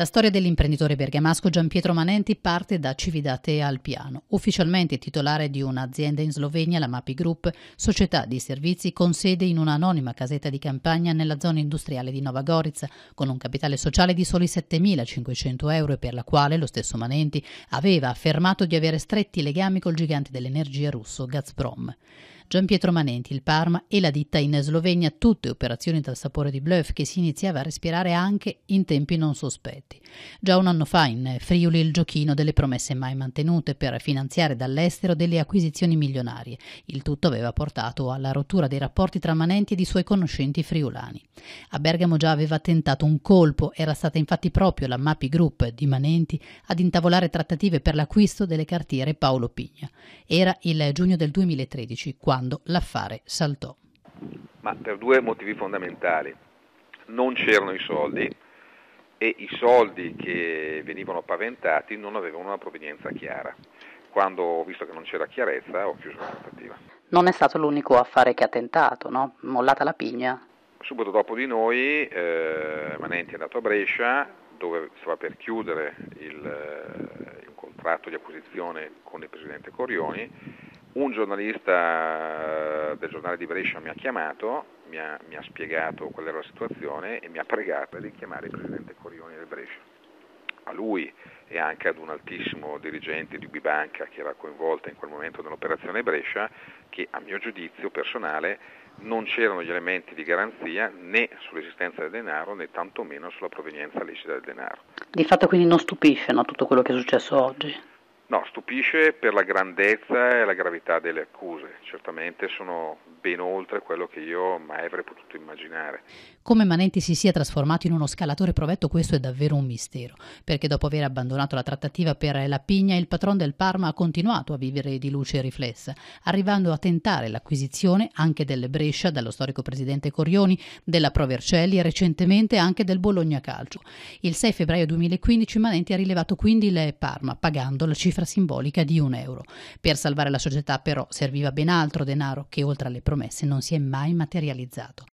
La storia dell'imprenditore bergamasco Gianpietro Manenti parte da Cividate al piano. Ufficialmente titolare di un'azienda in Slovenia, la Mapi Group, società di servizi con sede in un'anonima casetta di campagna nella zona industriale di Nova Gorica, con un capitale sociale di soli 7.500 euro e per la quale lo stesso Manenti aveva affermato di avere stretti legami col gigante dell'energia russo Gazprom. Gian Pietro Manenti, il Parma e la ditta in Slovenia, tutte operazioni dal sapore di bluff che si iniziava a respirare anche in tempi non sospetti. Già un anno fa in Friuli il giochino delle promesse mai mantenute per finanziare dall'estero delle acquisizioni milionarie. Il tutto aveva portato alla rottura dei rapporti tra Manenti ed i suoi conoscenti friulani. A Bergamo già aveva tentato un colpo, era stata infatti proprio la Mapi Group di Manenti ad intavolare trattative per l'acquisto delle cartiere Paolo Pigna. Era il giugno del 2013, quando quando l'affare saltò. Ma per due motivi fondamentali. Non c'erano i soldi e i soldi che venivano paventati non avevano una provenienza chiara. Quando ho visto che non c'era chiarezza ho chiuso la trattativa. Non è stato l'unico affare che ha tentato, no? Mollata la pigna. Subito dopo di noi eh, Manenti è andato a Brescia dove stava per chiudere il, eh, il contratto di acquisizione con il presidente Corioni un giornalista eh, del giornale di Brescia mi ha chiamato, mi ha, mi ha spiegato qual era la situazione e mi ha pregato di chiamare il presidente Corioni del Brescia. A lui e anche ad un altissimo dirigente di Bibanca che era coinvolta in quel momento nell'operazione Brescia, che a mio giudizio personale non c'erano gli elementi di garanzia né sull'esistenza del denaro né tantomeno sulla provenienza lecita del denaro. Di fatto quindi non stupisce no, tutto quello che è successo oggi? No, stupisce per la grandezza e la gravità delle accuse, certamente sono ben oltre quello che io mai avrei potuto immaginare. Come Manenti si sia trasformato in uno scalatore provetto questo è davvero un mistero, perché dopo aver abbandonato la trattativa per la Pigna il patron del Parma ha continuato a vivere di luce riflessa, arrivando a tentare l'acquisizione anche del Brescia dallo storico presidente Corioni, della Pro Vercelli e recentemente anche del Bologna Calcio. Il 6 febbraio 2015 Manenti ha rilevato quindi il Parma pagando la cifra cifra simbolica di un euro. Per salvare la società però serviva ben altro denaro che oltre alle promesse non si è mai materializzato.